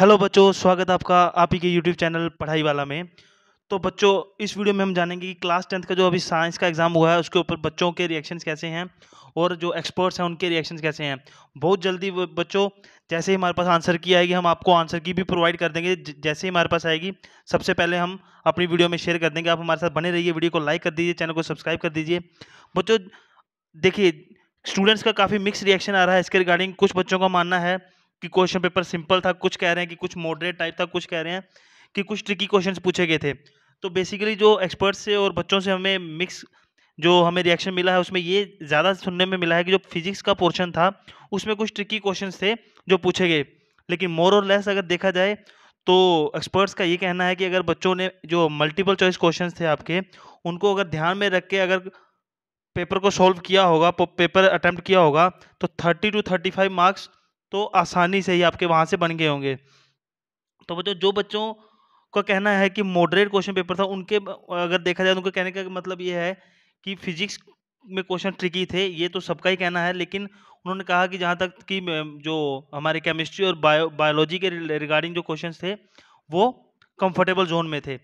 hello बच्चों स्वागत है आपका आप ही के यूट्यूब चैनल पढ़ाई वाला में तो बच्चों इस वीडियो में हम जानेंगे कि क्लास टेंथ का जो अभी साइंस का एग्ज़ाम हुआ है उसके ऊपर बच्चों के रिएक्शंस कैसे हैं और जो एक्सपर्ट्स हैं उनके रिएक्शंस कैसे हैं बहुत जल्दी बच्चों जैसे ही हमारे पास आंसर की आएगी हम आपको आंसर की भी प्रोवाइड कर देंगे जैसे ही हमारे पास आएगी सबसे पहले हम अपनी वीडियो में शेयर कर देंगे आप हमारे साथ बने रहिए वीडियो को लाइक कर दीजिए चैनल को सब्सक्राइब कर दीजिए बच्चों देखिए स्टूडेंट्स का काफ़ी मिक्स रिएक्शन आ रहा है इसके रिगार्डिंग कुछ बच्चों का मानना है कि क्वेश्चन पेपर सिंपल था कुछ कह रहे हैं कि कुछ मॉडरेट टाइप था कुछ कह रहे हैं कि कुछ ट्रिकी क्वेश्चन पूछे गए थे तो बेसिकली जो एक्सपर्ट्स से और बच्चों से हमें मिक्स जो हमें रिएक्शन मिला है उसमें ये ज़्यादा सुनने में मिला है कि जो फिजिक्स का पोर्शन था उसमें कुछ ट्रिकी क्वेश्चंस थे जो पूछे गए लेकिन मोर और लेस अगर देखा जाए तो एक्सपर्ट्स का ये कहना है कि अगर बच्चों ने जो मल्टीपल चॉइस क्वेश्चंस थे आपके उनको अगर ध्यान में रख के अगर पेपर को सॉल्व किया होगा पेपर अटैम्प्ट किया होगा तो thirty two thirty five marks तो आसानी से ही आपके वहाँ से बन गए होंगे तो बच्चों जो बच्चों का कहना है कि मॉडरेट क्वेश्चन पेपर था उनके अगर देखा जाए तो उनके कहने का मतलब ये है कि फिजिक्स में क्वेश्चन ट्रिकी थे ये तो सबका ही कहना है लेकिन उन्होंने कहा कि जहाँ तक कि जो हमारे केमिस्ट्री और बायो बायोलॉजी के रिगार्डिंग जो क्वेश्चन थे वो कंफर्टेबल जोन में थे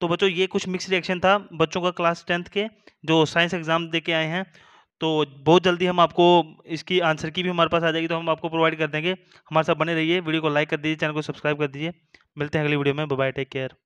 तो बच्चों ये कुछ मिक्स रिएक्शन था बच्चों का क्लास टेंथ के जो साइंस एग्ज़ाम दे के आए हैं तो बहुत जल्दी हम आपको इसकी आंसर की भी हमारे पास आ जाएगी तो हम आपको प्रोवाइड कर देंगे हमारे साथ बने रहिए वीडियो को लाइक कर दीजिए चैनल को सब्सक्राइब कर दीजिए मिलते हैं अगली वीडियो में बाय टेक केयर